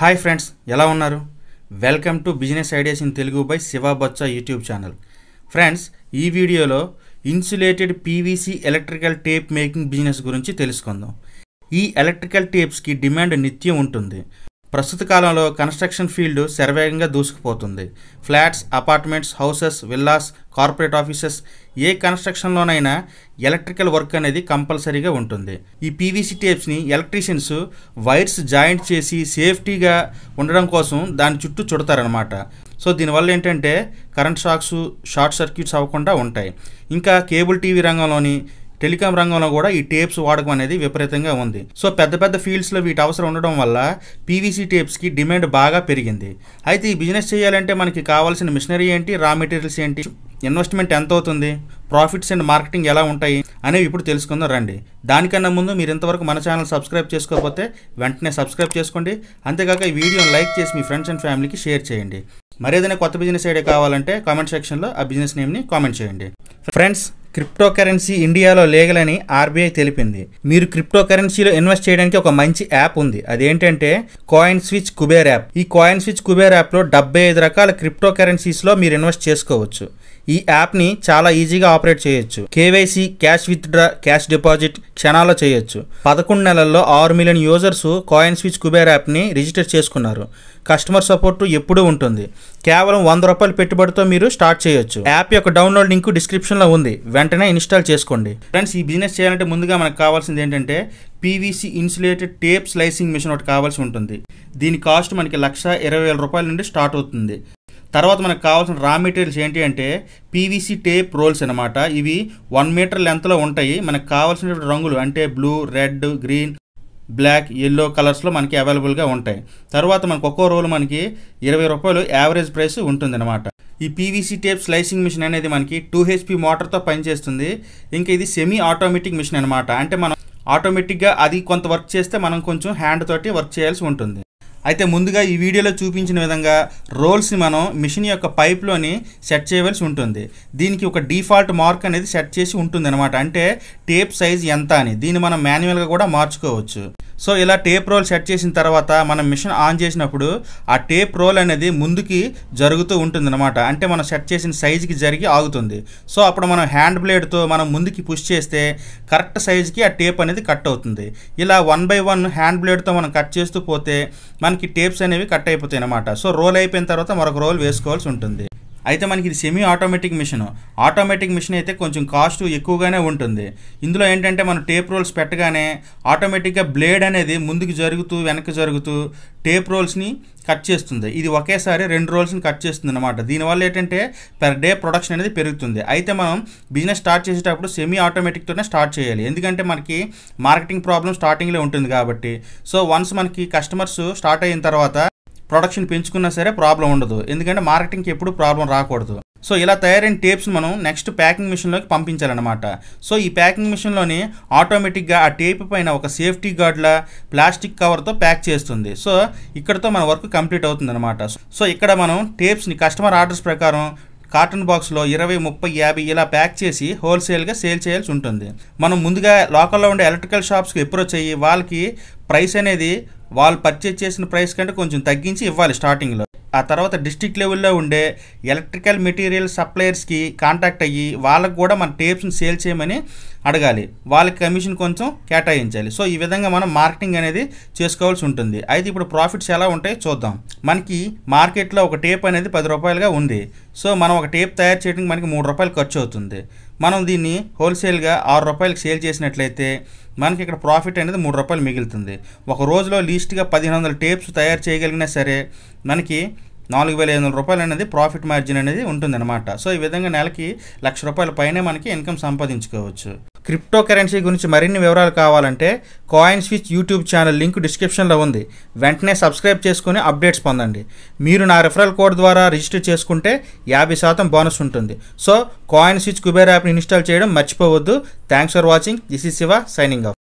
hi friends ఎలా ఉన్నారు welcome to business ideas in Telugu by Shiva Bachcha YouTube channel friends ఈ వీడియోలో insulated PVC electrical tape making business గురించి తెలుసుకుందాం ఈ ఎలక్ట్రికల్ టేప్స్కి డిమాండ్ నిత్యం ఉంటుంది ప్రస్తుత కాలంలో కన్స్ట్రక్షన్ ఫీల్డ్ శరవేగంగా దూసుకుపోతుంది flats apartments houses villas corporate offices ఏ కన్స్ట్రక్షన్లోనైనా ఎలక్ట్రికల్ వర్క్ అనేది కంపల్సరీగా ఉంటుంది ఈ పీవీసీ టేప్స్ని ఎలక్ట్రీషియన్స్ వైర్స్ జాయింట్ చేసి సేఫ్టీగా ఉండడం కోసం దాని చుట్టూ చుడతారనమాట సో దీనివల్ల ఏంటంటే కరెంట్ షాక్స్ షార్ట్ సర్క్యూట్స్ అవ్వకుండా ఉంటాయి ఇంకా కేబుల్ టీవీ రంగంలోని టెలికాం రంగంలో కూడా ఈ టేప్స్ వాడకం అనేది విపరీతంగా ఉంది సో పెద్ద పెద్ద ఫీల్డ్స్లో వీటి అవసరం ఉండడం వల్ల పీవీసీ టేప్స్కి డిమాండ్ బాగా పెరిగింది అయితే ఈ బిజినెస్ చేయాలంటే మనకి కావాల్సిన మిషనరీ ఏంటి రా మెటీరియల్స్ ఏంటి ఇన్వెస్ట్మెంట్ ఎంత అవుతుంది ప్రాఫిట్స్ అండ్ మార్కెటింగ్ ఎలా ఉంటాయి అనేవి ఇప్పుడు తెలుసుకుందాం రండి దానికన్నా ముందు మీరు ఇంతవరకు మన ఛానల్ సబ్స్క్రైబ్ చేసుకోకపోతే వెంటనే సబ్స్క్రైబ్ చేసుకోండి అంతేకాక ఈ వీడియోని లైక్ చేసి మీ ఫ్రెండ్స్ అండ్ ఫ్యామిలీకి షేర్ చేయండి మరేదైనా కొత్త బిజినెస్ ఐడియా కావాలంటే కామెంట్ సెక్షన్లో ఆ బిజినెస్ నేమ్ని కామెంట్ చేయండి ఫ్రెండ్స్ క్రిప్టో కరెన్సీ ఇండియాలో లేగలని ఆర్బీఐ తెలిపింది మీరు క్రిప్టో కరెన్సీలో ఇన్వెస్ట్ చేయడానికి ఒక మంచి యాప్ ఉంది అదేంటంటే కాయిన్ స్విచ్ కుబేర్ యాప్ ఈ కాయిన్ స్విచ్ కుబేర్ యాప్లో డెబ్బై ఐదు రకాల కరెన్సీస్లో మీరు ఇన్వెస్ట్ చేసుకోవచ్చు ఈ యాప్ని చాలా ఈజీగా ఆపరేట్ చేయొచ్చు KYC cash withdraw cash deposit క్షణాల్లో చేయొచ్చు పదకొండు నెలల్లో ఆరు million users coin switch Kuber యాప్ని రిజిస్టర్ చేసుకున్నారు కస్టమర్ సపోర్టు ఎప్పుడూ ఉంటుంది కేవలం వంద రూపాయలు పెట్టుబడితో మీరు స్టార్ట్ చేయొచ్చు యాప్ యొక్క డౌన్లోడ్ లింక్ డిస్క్రిప్షన్లో ఉంది వెంటనే ఇన్స్టాల్ చేసుకోండి ఫ్రెండ్స్ ఈ బిజినెస్ చేయాలంటే ముందుగా మనకు కావాల్సింది ఏంటంటే PVC insulated tape slicing machine ఒకటి కావాల్సి ఉంటుంది దీని కాస్ట్ మనకి లక్ష ఇరవై వేల రూపాయల నుండి స్టార్ట్ అవుతుంది తర్వాత మనకు కావాల్సిన రా మెటీరియల్స్ ఏంటి అంటే పీవీసీ టేప్ రోల్స్ అనమాట ఇవి వన్ మీటర్ లెంత్లో ఉంటాయి మనకు కావాల్సినటువంటి రంగులు అంటే blue red green black yellow కలర్స్లో మనకి అవైలబుల్గా ఉంటాయి తర్వాత మనకు ఒక్కో రోల్ మనకి ఇరవై రూపాయలు యావరేజ్ ప్రైస్ అనమాట ఈ పీవీసీ టేప్ స్లైసింగ్ మిషన్ అనేది మనకి టూ హెచ్పి మోటార్తో పనిచేస్తుంది ఇంకా ఇది సెమీ ఆటోమేటిక్ మిషన్ అనమాట అంటే మనం ఆటోమేటిక్గా అది కొంత వర్క్ చేస్తే మనం కొంచెం హ్యాండ్ తోటి వర్క్ చేయాల్సి ఉంటుంది అయితే ముందుగా ఈ వీడియోలో చూపించిన విధంగా రోల్స్ని మనం మిషన్ యొక్క పైప్లోని సెట్ చేయవలసి ఉంటుంది దీనికి ఒక డిఫాల్ట్ మార్క్ అనేది సెట్ చేసి ఉంటుంది అనమాట అంటే టేప్ సైజ్ ఎంత అని దీన్ని మనం మాన్యువల్గా కూడా మార్చుకోవచ్చు సో ఇలా టేప్ రోల్ సెట్ చేసిన తర్వాత మనం మిషన్ ఆన్ చేసినప్పుడు ఆ టేప్ రోల్ అనేది ముందుకి జరుగుతూ ఉంటుంది అనమాట అంటే మనం సెట్ చేసిన సైజుకి జరిగి ఆగుతుంది సో అప్పుడు మనం హ్యాండ్ బ్లేడ్తో మనం ముందుకి పుష్ చేస్తే కరెక్ట్ సైజుకి ఆ టేప్ అనేది కట్ అవుతుంది ఇలా వన్ బై వన్ హ్యాండ్ బ్లేడ్తో మనం కట్ చేస్తూ పోతే మనకి టేప్స్ అనేవి కట్ అయిపోతాయి అనమాట సో రోల్ అయిపోయిన తర్వాత మరొక రోల్ వేసుకోవాల్సి ఉంటుంది అయితే మనకి ఇది semi automatic machine automatic machine అయితే కొంచెం కాస్ట్ ఎక్కువగానే ఉంటుంది ఇందులో ఏంటంటే మనం టేప్ రోల్స్ పెట్టగానే ఆటోమేటిక్గా బ్లేడ్ అనేది ముందుకు జరుగుతూ వెనక్కి జరుగుతూ టేప్ రోల్స్ని కట్ చేస్తుంది ఇది ఒకేసారి రెండు రోల్స్ని కట్ చేస్తుంది అనమాట దీనివల్ల ఏంటంటే పర్ డే ప్రొడక్షన్ అనేది పెరుగుతుంది అయితే మనం బిజినెస్ స్టార్ట్ చేసేటప్పుడు సెమీ ఆటోమేటిక్తోనే స్టార్ట్ చేయాలి ఎందుకంటే మనకి మార్కెటింగ్ ప్రాబ్లం స్టార్టింగ్లో ఉంటుంది కాబట్టి సో వన్స్ మనకి కస్టమర్స్ స్టార్ట్ అయిన తర్వాత ప్రొడక్షన్ పెంచుకున్నా సరే ప్రాబ్లం ఉండదు ఎందుకంటే మార్కెటింగ్కి ఎప్పుడు ప్రాబ్లం రాకూడదు సో ఇలా తయారైన టేప్స్ మనం నెక్స్ట్ ప్యాకింగ్ మిషన్లోకి పంపించాలన్నమాట సో ఈ ప్యాకింగ్ మిషన్లోని ఆటోమేటిక్గా ఆ టేప్ పైన ఒక సేఫ్టీ గార్డ్ల ప్లాస్టిక్ కవర్తో ప్యాక్ చేస్తుంది సో ఇక్కడతో మన వర్క్ కంప్లీట్ అవుతుందన్నమాట సో ఇక్కడ మనం టేప్స్ని కస్టమర్ ఆర్డర్స్ ప్రకారం కాటన్ బాక్స్లో ఇరవై ముప్పై యాభై ఇలా ప్యాక్ చేసి హోల్సేల్గా సేల్ చేయాల్సి ఉంటుంది మనం ముందుగా లోకల్లో ఉండే ఎలక్ట్రికల్ షాప్స్కి ఎప్రోచ్ అయ్యి వాళ్ళకి ప్రైస్ అనేది వాళ్ళు పర్చేజ్ చేసిన ప్రైస్ కంటే కొంచెం తగ్గించి ఇవ్వాలి స్టార్టింగ్లో ఆ తర్వాత డిస్టిక్ లెవెల్లో ఉండే ఎలక్ట్రికల్ మెటీరియల్ సప్లయర్స్కి కాంటాక్ట్ అయ్యి వాళ్ళకు కూడా మన టేప్స్ని సేల్ చేయమని అడగాలి వాళ్ళకి కమిషన్ కొంచెం కేటాయించాలి సో ఈ విధంగా మనం మార్కెటింగ్ అనేది చేసుకోవాల్సి ఉంటుంది అయితే ఇప్పుడు ప్రాఫిట్స్ ఎలా ఉంటాయో చూద్దాం మనకి మార్కెట్లో ఒక టేప్ అనేది పది రూపాయలుగా ఉంది సో మనం ఒక టేప్ తయారు చేయడానికి మనకి మూడు రూపాయలు ఖర్చు అవుతుంది మనం దీన్ని హోల్సేల్గా ఆరు రూపాయలకు సేల్ చేసినట్లయితే మనకి ఇక్కడ ప్రాఫిట్ అనేది మూడు రూపాయలు మిగులుతుంది ఒక రోజులో లీస్ట్గా పదిహేను వందల టేప్స్ తయారు చేయగలిగినా సరే మనకి నాలుగు వేల ఐదు వందల రూపాయలు అనేది ప్రాఫిట్ మార్జిన్ అనేది ఉంటుందన్నమాట సో ఈ విధంగా నెలకి లక్ష రూపాయల పైనే మనకి ఇన్కమ్ సంపాదించుకోవచ్చు క్రిప్టో కరెన్సీ గురించి మరిన్ని వివరాలు కావాలంటే coin switch YouTube channel link డిస్క్రిప్షన్లో ఉంది వెంటనే సబ్స్క్రైబ్ చేసుకుని అప్డేట్స్ పొందండి మీరు నా రిఫరల్ కోడ్ ద్వారా రిజిస్టర్ చేసుకుంటే యాభై శాతం బోనస్ ఉంటుంది సో కాయిన్ స్విచ్ కుబేర్ యాప్ని ఇన్స్టాల్ చేయడం మర్చిపోవద్దు thanks for watching this is Shiva signing out